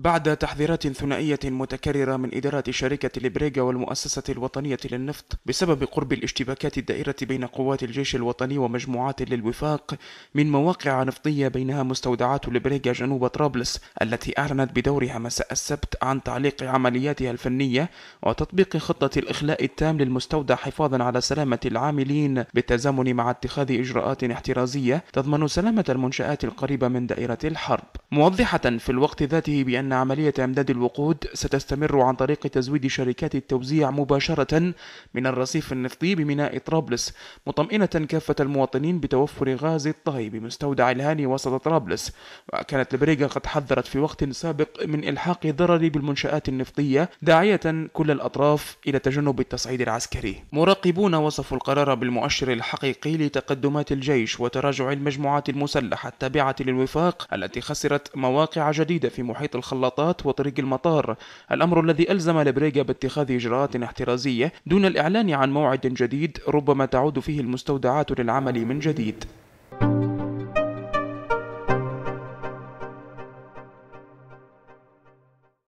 بعد تحذيرات ثنائية متكررة من إدارة شركة لبريغا والمؤسسة الوطنية للنفط بسبب قرب الاشتباكات الدائرة بين قوات الجيش الوطني ومجموعات للوفاق من مواقع نفطية بينها مستودعات لبريغا جنوب طرابلس التي أعلنت بدورها مساء السبت عن تعليق عملياتها الفنية وتطبيق خطة الإخلاء التام للمستودع حفاظا على سلامة العاملين بالتزامن مع اتخاذ إجراءات احترازية تضمن سلامة المنشآت القريبة من دائرة الحرب موضحة في الوقت ذاته بأن أن عملية إمداد الوقود ستستمر عن طريق تزويد شركات التوزيع مباشرة من الرصيف النفطي بميناء طرابلس مطمئنة كافة المواطنين بتوفر غاز الطهي بمستودع الهاني وسط طرابلس وكانت البريغا قد حذرت في وقت سابق من إلحاق ضرر بالمنشآت النفطية داعية كل الأطراف إلى تجنب التصعيد العسكري مراقبون وصفوا القرار بالمؤشر الحقيقي لتقدمات الجيش وتراجع المجموعات المسلحة التابعة للوفاق التي خسرت مواقع جديدة في محيط الخلق المخلطات وطريق المطار الأمر الذي ألزم لبريغا باتخاذ إجراءات احترازية دون الإعلان عن موعد جديد ربما تعود فيه المستودعات للعمل من جديد